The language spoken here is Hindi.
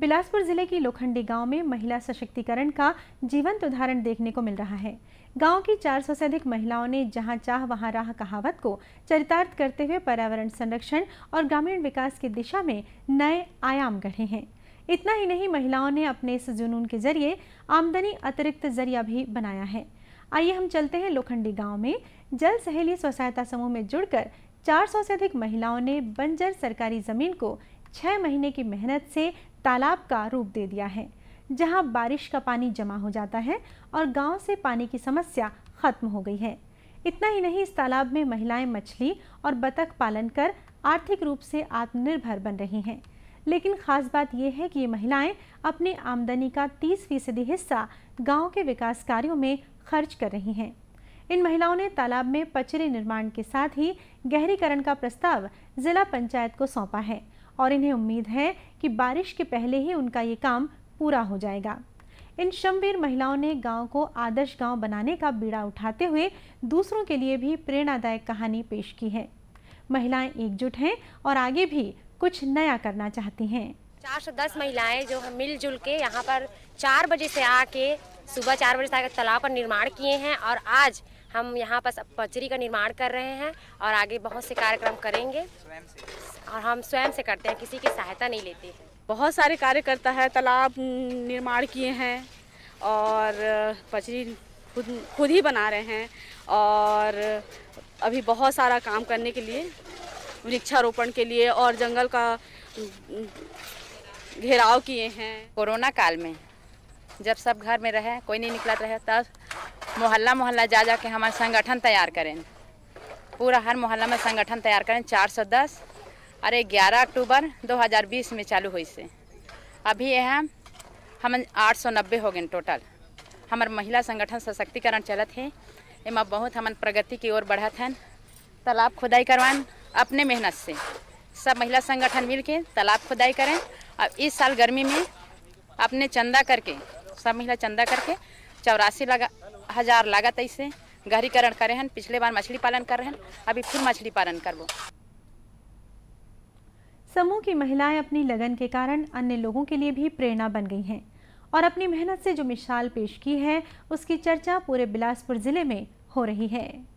बिलासपुर जिले की लोखंडी गांव में महिला सशक्तिकरण का जीवंत उदाहरण देखने को मिल रहा है गांव की 400 से अधिक महिलाओं ने जहां चाह वहां राह कहावत को चरितार्थ करते हुए पर्यावरण संरक्षण और ग्रामीण विकास की दिशा में नए आयाम गढ़े हैं इतना ही नहीं महिलाओं ने अपने इस जुनून के जरिए आमदनी अतिरिक्त जरिया भी बनाया है आइए हम चलते हैं लोखंडी गाँव में जल सहेली स्व सहायता समूह में जुड़कर 400 से अधिक महिलाओं ने बंजर सरकारी जमीन को छह महीने की मेहनत से तालाब का रूप दे दिया है जहां बारिश का पानी जमा हो जाता है और गांव से पानी की समस्या खत्म हो गई है इतना ही नहीं इस तालाब में महिलाएं मछली और बतख पालन कर आर्थिक रूप से आत्मनिर्भर बन रही हैं लेकिन खास बात यह है कि ये महिलाएं अपनी आमदनी का 30 फीसदी हिस्सा गांव के विकास कार्यों में खर्च कर रही हैं इन महिलाओं ने तालाब में पचरे निर्माण के साथ ही गहरीकरण का प्रस्ताव जिला पंचायत को सौंपा है और इन्हें उम्मीद है कि बारिश के पहले ही उनका ये काम पूरा हो जाएगा इन शमवीर महिलाओं ने गांव को आदर्श गांव बनाने का बीड़ा उठाते हुए दूसरों के लिए भी प्रेरणादायक कहानी पेश की है महिलाएं एकजुट हैं और आगे भी कुछ नया करना चाहती हैं चार सौ दस महिलाएं जो हम मिलजुल के यहाँ पर चार बजे से आके सुबह चार बजे से आकर तालाब पर निर्माण किए हैं और आज हम यहाँ पर पचरी का निर्माण कर रहे हैं और आगे बहुत से कार्यक्रम करेंगे और हम स्वयं से करते हैं किसी की सहायता नहीं लेते हैं बहुत सारे कार्यकर्ता है तालाब निर्माण किए हैं और पचरी खुद खुद ही बना रहे हैं और अभी बहुत सारा काम करने के लिए वृक्षारोपण के लिए और जंगल का घेराव किए हैं कोरोना काल में जब सब घर में रहे कोई नहीं निकला रहे तब मोहल्ला मोहल्ला जा जा के हमारे संगठन तैयार करें पूरा हर मोहल्ला में संगठन तैयार करें 410 अरे ग्यारह अक्टूबर 2020 में चालू हुई से अभी यह हम आठ सौ नब्बे हो गए टोटल हमार महिला संगठन सशक्तिकरण चलत है एम बहुत हमन प्रगति की ओर बढ़त हन तालाब खुदाई करवान अपने मेहनत से सब महिला संगठन मिलके तालाब खुदाई करें अब इस साल गर्मी में अपने चंदा करके सब महिला चंदा करके चौरासी लगा हजार लागत ऐसे गहरीकरण करे हैं पिछले बार मछली पालन कर रहे हैं अभी फिर मछली पालन करबो समूह की महिलाएं अपनी लगन के कारण अन्य लोगों के लिए भी प्रेरणा बन गई हैं और अपनी मेहनत से जो मिसाल पेश की है उसकी चर्चा पूरे बिलासपुर ज़िले में हो रही है